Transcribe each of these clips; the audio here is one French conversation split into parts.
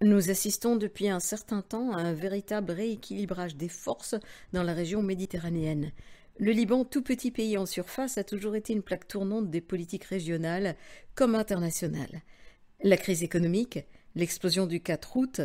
Nous assistons depuis un certain temps à un véritable rééquilibrage des forces dans la région méditerranéenne. Le Liban, tout petit pays en surface, a toujours été une plaque tournante des politiques régionales comme internationales. La crise économique, l'explosion du 4 août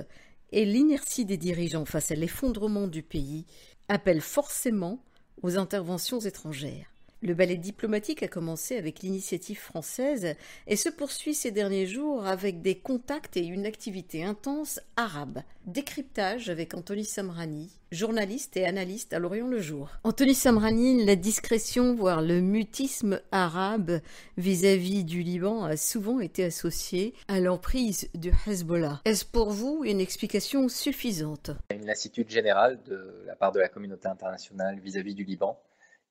et l'inertie des dirigeants face à l'effondrement du pays appellent forcément aux interventions étrangères. Le ballet diplomatique a commencé avec l'initiative française et se poursuit ces derniers jours avec des contacts et une activité intense arabe. Décryptage avec Anthony Samrani, journaliste et analyste à Lorient le Jour. Anthony Samrani, la discrétion, voire le mutisme arabe vis-à-vis du Liban a souvent été associé à l'emprise du Hezbollah. Est-ce pour vous une explication suffisante Une lassitude générale de la part de la communauté internationale vis à -vis du Liban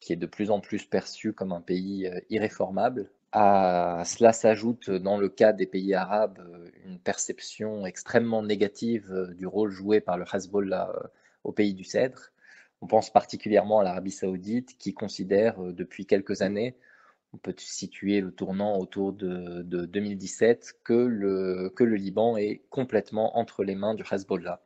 qui est de plus en plus perçu comme un pays euh, irréformable. À cela s'ajoute, euh, dans le cas des pays arabes, euh, une perception extrêmement négative du rôle joué par le Hezbollah au pays du Cèdre. On pense particulièrement à l'Arabie saoudite qui considère depuis quelques années, on peut situer le tournant autour de, 2017, que le, que le Liban est complètement entre les mains du Hezbollah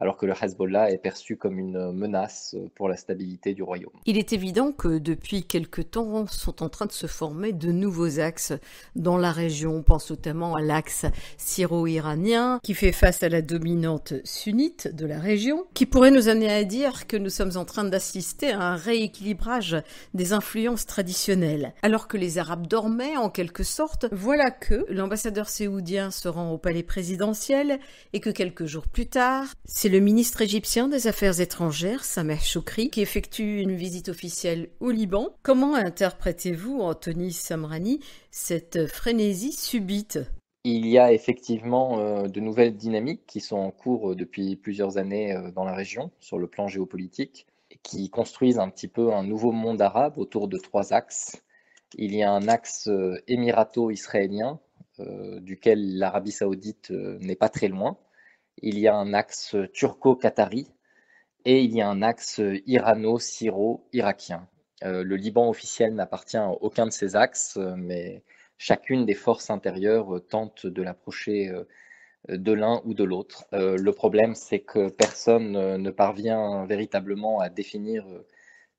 alors que le Hezbollah est perçu comme une menace pour la stabilité du royaume. Il est évident que depuis quelques temps sont en train de se former de nouveaux axes dans la région. On pense notamment à l'axe syro-iranien qui fait face à la dominante sunnite de la région, qui pourrait nous amener à dire que nous sommes en train d'assister à un rééquilibrage des influences traditionnelles. Alors que les Arabes dormaient en quelque sorte, voilà que l'ambassadeur séoudien se rend au palais présidentiel et que quelques jours plus tard, c'est le ministre égyptien des Affaires étrangères, Sameh Choukri, qui effectue une visite officielle au Liban. Comment interprétez-vous, Anthony Samrani, cette frénésie subite il y a effectivement euh, de nouvelles dynamiques qui sont en cours euh, depuis plusieurs années euh, dans la région sur le plan géopolitique qui construisent un petit peu un nouveau monde arabe autour de trois axes. Il y a un axe émirato-israélien duquel l'Arabie saoudite n'est pas très loin, il y a un axe turco-qatari et il y a un axe irano-syro-irakien. Euh, le Liban officiel n'appartient à aucun de ces axes, euh, mais chacune des forces intérieures euh, tente de l'approcher de l'un ou de l'autre. le problème, c'est que personne ne parvient véritablement à définir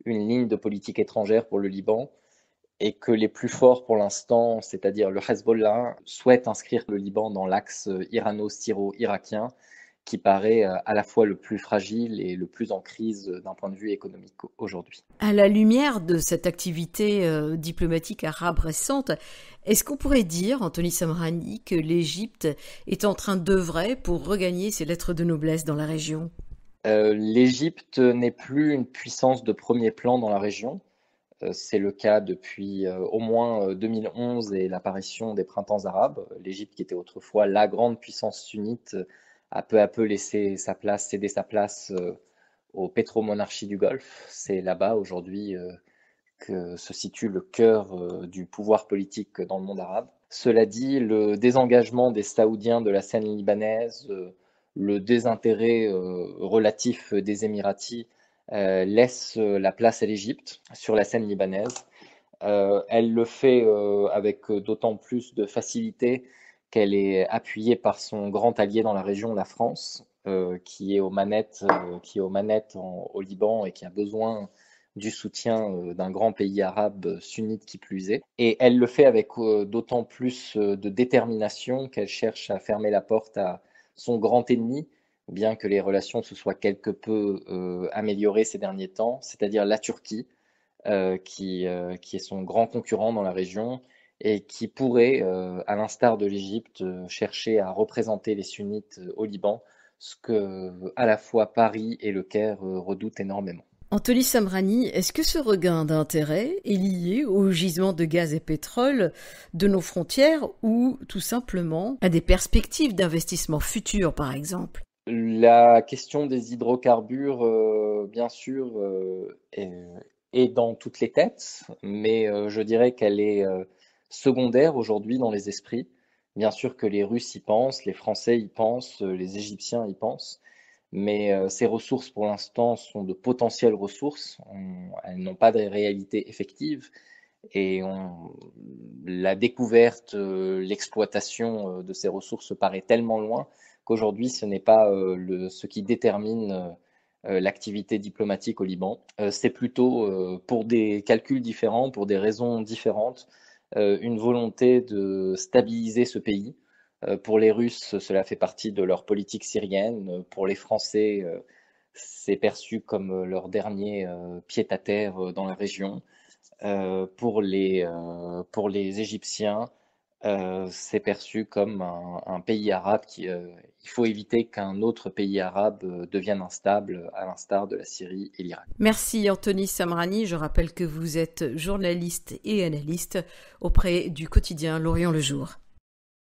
une ligne de politique étrangère pour le Liban et que les plus forts pour l'instant, c'est-à-dire le Hezbollah, souhaitent inscrire le Liban dans l'axe euh, irano-syro-irakien qui paraît euh, à la fois le plus fragile et le plus en crise euh, d'un point de vue économique aujourd'hui. À la lumière de cette activité diplomatique arabe récente, est-ce qu'on pourrait dire, Anthony Samrani, que l'Égypte est en train d'œuvrer pour regagner ses lettres de noblesse dans la région L'Égypte n'est plus une puissance de premier plan dans la région. Euh, c'est le cas depuis euh, au moins 2011 euh, et l'apparition des printemps arabes. L'Égypte, qui était autrefois la grande puissance sunnite, a peu à peu laissé sa place, cédé sa place aux pétromonarchies du Golfe. C'est là-bas aujourd'hui que se situe le cœur du pouvoir politique dans le monde arabe. Cela dit, le désengagement des Saoudiens de la scène libanaise, le désintérêt relatif des Émiratis euh, laisse euh, la place à l'Égypte sur la scène libanaise. Euh, elle le fait avec d'autant plus de facilité qu'elle est appuyée par son grand allié dans la région, la France, qui est aux manettes, qui est manettes au Liban et qui a besoin du soutien d'un grand pays arabe sunnite qui plus est. Et elle le fait avec d'autant plus de détermination qu'elle cherche à fermer la porte à son grand ennemi, bien que les relations se soient quelque peu euh, améliorées ces derniers temps, c'est-à-dire la Turquie, euh, euh, qui, est son grand concurrent dans la région et qui pourrait, à l'instar de l'Égypte, chercher à représenter les sunnites au Liban, ce que à la fois Paris et le Caire redoutent énormément. Anthony Samrani, est-ce que ce regain d'intérêt est lié au gisement de gaz et pétrole de nos frontières ou tout simplement à des perspectives d'investissement futur, par exemple la question des hydrocarbures, euh, bien sûr, euh, est, dans toutes les têtes, mais euh, je dirais qu'elle est secondaire aujourd'hui dans les esprits. Bien sûr que les Russes y pensent, les Français y pensent, les Égyptiens y pensent, mais ces ressources, pour l'instant, sont de potentielles ressources. elles n'ont pas de réalité effective. Et la découverte, l'exploitation de ces ressources paraît tellement loin qu'aujourd'hui, ce n'est pas euh, ce qui détermine euh, euh, l'activité diplomatique au Liban. c'est plutôt, pour des calculs différents, pour des raisons différentes, une volonté de stabiliser ce pays. pour les Russes, cela fait partie de leur politique syrienne. Pour les Français, c'est perçu comme leur dernier pied à terre dans la région. pour, les, pour les Égyptiens, euh, c'est perçu comme un, pays arabe qui. Euh, il faut éviter qu'un autre pays arabe euh, devienne instable, à l'instar de la Syrie et l'Irak. Merci Anthony Samrani. Je rappelle que vous êtes journaliste et analyste auprès du quotidien L'Orient le Jour.